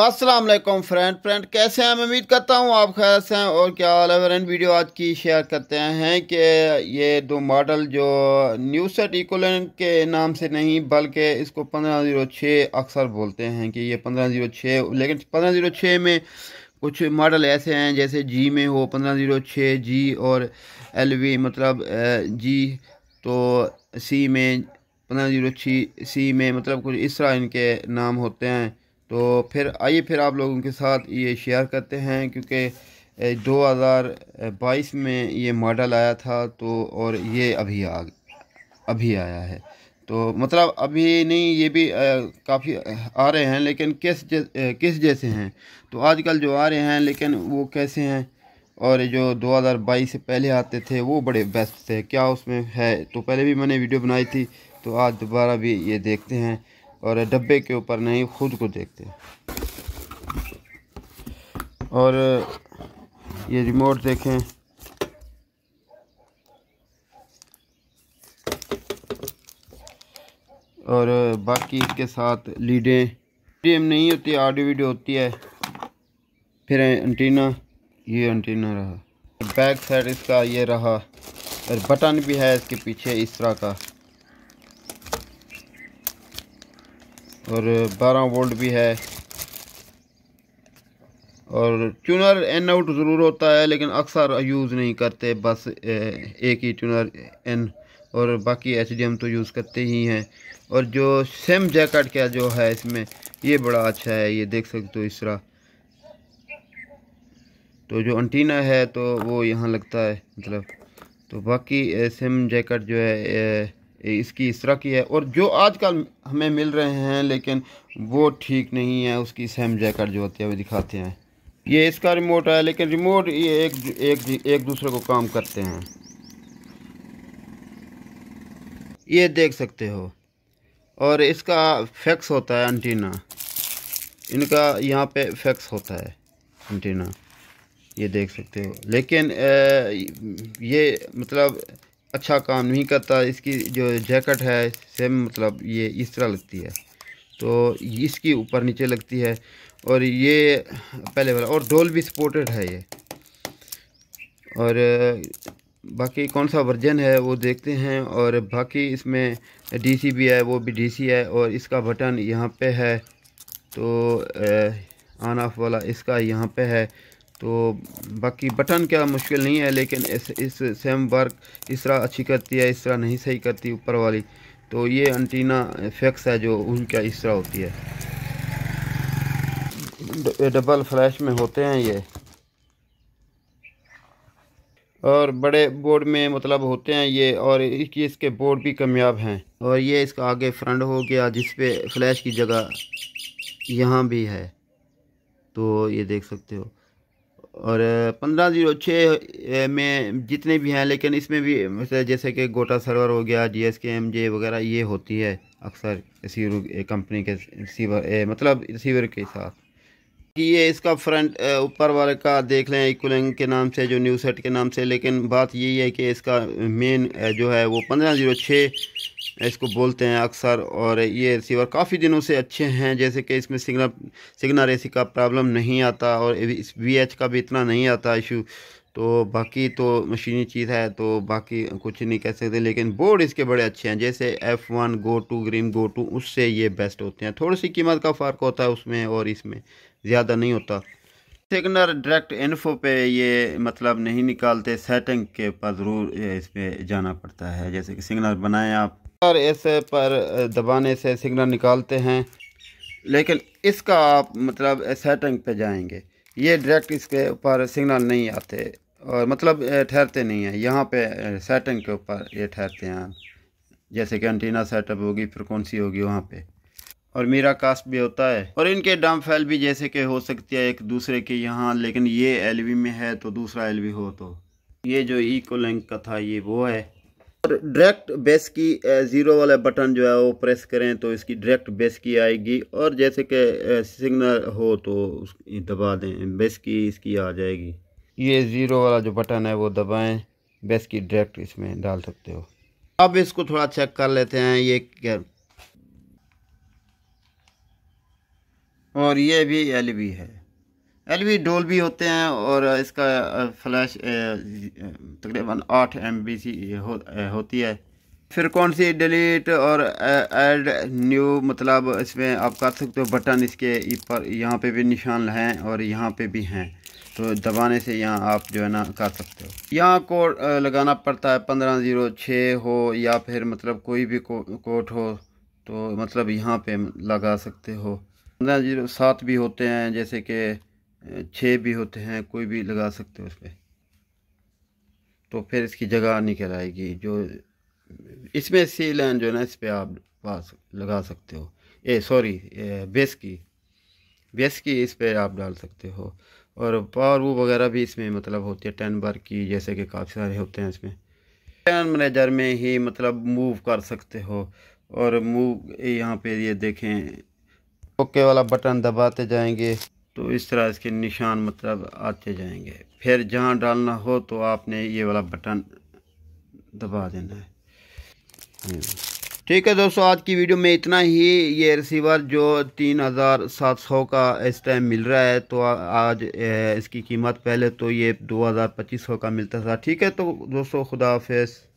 अस्सलाम वालेकुम friend friend कैसे हैं मैं उम्मीद करता हूँ आप खैर से हैं और क्या हाल है फ्रेंड वीडियो आज की शेयर करते हैं कि ये दो मॉडल जो न्यू सेट इकोलैंड के नाम से नहीं बल्कि इसको पंद्रह ज़ीरो छः अक्सर बोलते हैं कि ये पंद्रह ज़ीरो छः लेकिन पंद्रह ज़ीरो छः में कुछ मॉडल ऐसे हैं जैसे जी में हो पंद्रह ज़ीरो छः जी और एल वी मतलब जी तो सी में पंद्रह ज़ीरो छी सी में मतलब कुछ इस तरह इनके नाम होते हैं तो फिर आइए फिर आप लोगों के साथ ये शेयर करते हैं क्योंकि 2022 में ये मॉडल आया था तो और ये अभी आ अभी आया है तो मतलब अभी नहीं ये भी काफ़ी आ रहे हैं लेकिन किस जै, किस जैसे हैं तो आजकल जो आ रहे हैं लेकिन वो कैसे हैं और जो 2022 से पहले आते थे वो बड़े बेस्ट थे क्या उसमें है तो पहले भी मैंने वीडियो बनाई थी तो आज दोबारा भी ये देखते हैं और डब्बे के ऊपर नहीं खुद को देखते और ये रिमोट देखें और बाकी इसके साथ लीडें टीम नहीं होती ऑडियो वीडियो होती है फिर एंटीना ये एंटीना रहा बैक साइड इसका ये रहा और बटन भी है इसके पीछे इस तरह का और 12 वोल्ट भी है और ट्यूनर एन आउट ज़रूर होता है लेकिन अक्सर यूज़ नहीं करते बस एक ही ट्यूनर एन और बाकी एच तो यूज़ करते ही हैं और जो सेम जैकेट का जो है इसमें ये बड़ा अच्छा है ये देख सकते हो इस तरह तो जो अंटीना है तो वो यहाँ लगता है मतलब तो बाकी सेम जैकेट जो है इसकी इस तरह की है और जो आजकल हमें मिल रहे हैं लेकिन वो ठीक नहीं है उसकी सेम जैकेट जो होती है वो दिखाते हैं ये इसका रिमोट है लेकिन रिमोट ये एक एक एक दूसरे को काम करते हैं ये देख सकते हो और इसका फैक्स होता है एंटीना इनका यहाँ पे फैक्स होता है एंटीना ये देख सकते हो लेकिन ये मतलब अच्छा काम नहीं करता इसकी जो जैकेट है सेम मतलब ये इस तरह लगती है तो इसकी ऊपर नीचे लगती है और ये पहले वाला और डोल भी सपोर्टेड है ये और बाकी कौन सा वर्जन है वो देखते हैं और बाकी इसमें डीसी भी है वो भी डीसी है और इसका बटन यहाँ पे है तो ऑन ऑफ वाला इसका यहाँ पे है तो बाकी बटन क्या मुश्किल नहीं है लेकिन इस इस सेम वर्क इस तरह अच्छी करती है इस तरह नहीं सही करती ऊपर वाली तो ये एंटीना फिक्स है जो उनका इस तरह होती है डबल फ्लैश में होते हैं ये और बड़े बोर्ड में मतलब होते हैं ये और इसकी इसके बोर्ड भी कामयाब हैं और ये इसका आगे फ्रंट हो गया जिस पे फ्लैश की जगह यहाँ भी है तो ये देख सकते हो और पंद्रह जीरो छः में जितने भी हैं लेकिन इसमें भी जैसे कि गोटा सर्वर हो गया जी एस के एम जे वगैरह ये होती है अक्सर रिसीवर कंपनी के रिसीवर मतलब रिसीवर के साथ कि ये इसका फ्रंट ऊपर वाले का देख लें इक्वलिंग के नाम से जो न्यू सेट के नाम से लेकिन बात यही है कि इसका मेन जो है वो पंद्रह जीरो छः इसको बोलते हैं अक्सर और ये रिसीवर काफ़ी दिनों से अच्छे हैं जैसे कि इसमें सिग्नल सिग्नल रेसी का प्रॉब्लम नहीं आता और वी एच का भी इतना नहीं आता इशू तो बाकी तो मशीनी चीज़ है तो बाकी कुछ नहीं कह सकते लेकिन बोर्ड इसके बड़े अच्छे हैं जैसे एफ़ वन गो टू ग्रीम गो टू उससे ये बेस्ट होते हैं थोड़ी सी कीमत का फ़र्क होता है उसमें और इसमें ज़्यादा नहीं होता सिग्नर डायरेक्ट इन्फो पे ये मतलब नहीं निकालते सेटिंग के ऊपर ज़रूर इस पर जाना पड़ता है जैसे कि सिग्नल बनाएं आप और ऐसे पर दबाने से सिग्नल निकालते हैं लेकिन इसका आप मतलब सेटिंग पे जाएंगे ये डायरेक्ट इसके ऊपर सिग्नल नहीं आते और मतलब ठहरते नहीं हैं यहाँ पे सेटिंग के ऊपर ये ठहरते हैं जैसे कि एंटीना सेटअप होगी फिर कौन सी होगी वहाँ पे और मेरा कास्ट भी होता है और इनके डम फैल भी जैसे कि हो सकती है एक दूसरे के यहाँ लेकिन ये एलवी में है तो दूसरा एलवी हो तो ये जो ईको को लिंक का था ये वो है और डायरेक्ट बेस की ज़ीरो वाला बटन जो है वो प्रेस करें तो इसकी डायरेक्ट बेस की आएगी और जैसे कि सिग्नल हो तो दबा दें बेस की इसकी आ जाएगी ये ज़ीरो वाला जो बटन है वो दबाएं बेस की डायरेक्ट इसमें डाल सकते हो अब इसको थोड़ा चेक कर लेते हैं ये क्या और ये भी एल है एल वी डोल भी होते हैं और इसका फ्लैश तकरीबन आठ एम बी सी होती है फिर कौन सी डिलीट और ऐड न्यू मतलब इसमें आप कर सकते हो बटन इसके पर यहाँ पे भी निशान हैं और यहाँ पे भी हैं तो दबाने से यहाँ आप जो है ना कर सकते हो यहाँ कोड लगाना पड़ता है पंद्रह ज़ीरो छः हो या फिर मतलब कोई भी को, कोड हो तो मतलब यहाँ पे लगा सकते हो पंद्रह ज़ीरो सात भी होते हैं जैसे कि छः भी होते हैं कोई भी लगा सकते हो उस पर तो फिर इसकी जगह निकल आएगी जो इसमें सी लाइन जो है ना इस पर आप पास लगा सकते हो ए सॉरी बेस की बेस की इस पर आप डाल सकते हो और पावर वो वगैरह भी इसमें मतलब होती है टेन बार की जैसे कि काफ़ी सारे होते हैं इसमें टेन मैनेजर में ही मतलब मूव कर सकते हो और मूव यहाँ पे ये देखें ओके वाला बटन दबाते जाएंगे तो इस तरह इसके निशान मतलब आते जाएंगे फिर जहाँ डालना हो तो आपने ये वाला बटन दबा देना है हम्म। ठीक है दोस्तों आज की वीडियो में इतना ही ये रिसीवर जो तीन हज़ार सात सौ का इस टाइम मिल रहा है तो आज इसकी कीमत पहले तो ये दो हज़ार पच्चीस सौ का मिलता था ठीक है तो दोस्तों खुदा हाफ